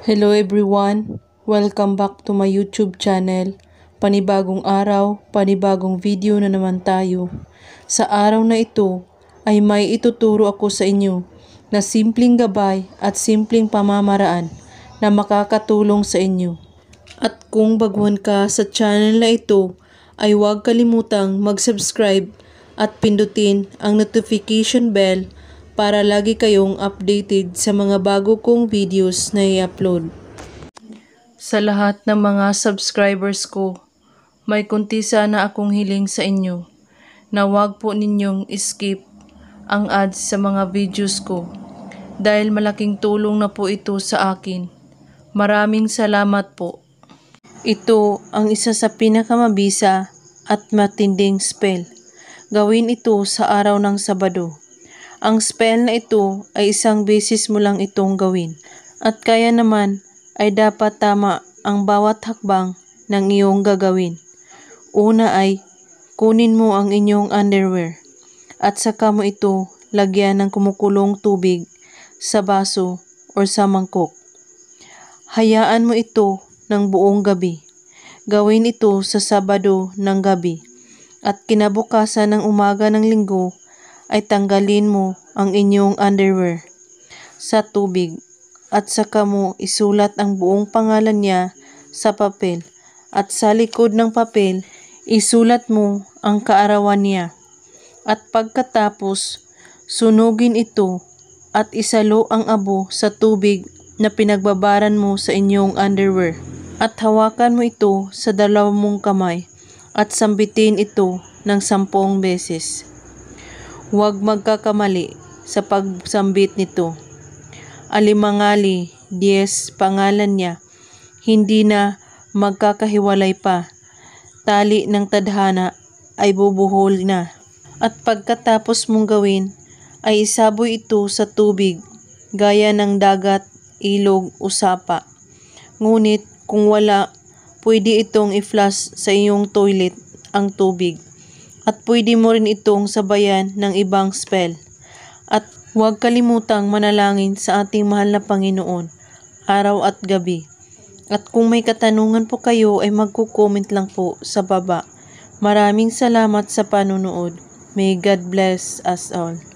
Hello everyone! Welcome back to my YouTube channel. Panibagong araw, panibagong video na naman tayo. Sa araw na ito ay may ituturo ako sa inyo na simpleng gabay at simpleng pamamaraan na makakatulong sa inyo. At kung baguhan ka sa channel na ito ay huwag kalimutang mag-subscribe at pindutin ang notification bell para lagi kayong updated sa mga bago kong videos na i-upload. Sa lahat ng mga subscribers ko, may kunti sana akong hiling sa inyo na wag po ninyong skip ang ads sa mga videos ko dahil malaking tulong na po ito sa akin. Maraming salamat po. Ito ang isa sa pinakamabisa at matinding spell. Gawin ito sa araw ng Sabado ang spell na ito ay isang beses mo lang itong gawin at kaya naman ay dapat tama ang bawat hakbang ng iyong gagawin. Una ay kunin mo ang inyong underwear at saka mo ito lagyan ng kumukulong tubig sa baso or sa mangkok. Hayaan mo ito ng buong gabi. Gawin ito sa Sabado ng gabi at kinabukasan ng umaga ng linggo ay tanggalin mo ang inyong underwear sa tubig at saka mo isulat ang buong pangalan niya sa papel at sa likod ng papel isulat mo ang kaarawan niya at pagkatapos sunugin ito at isalo ang abo sa tubig na pinagbabaran mo sa inyong underwear at hawakan mo ito sa dalawang kamay at sambitin ito ng sampung beses. Huwag magkakamali sa pagsambit nito. Alimangali, Dies pangalan niya, hindi na magkakahiwalay pa. Tali ng tadhana ay bubuhol na. At pagkatapos mong gawin, ay isaboy ito sa tubig, gaya ng dagat, ilog, usapa. Ngunit kung wala, pwede itong i-flush sa iyong toilet ang tubig at pwede mo rin itong sabayan ng ibang spell. At huwag kalimutang manalangin sa ating mahal na Panginoon, araw at gabi. At kung may katanungan po kayo ay magko-comment lang po sa baba. Maraming salamat sa panonood. May God bless us all.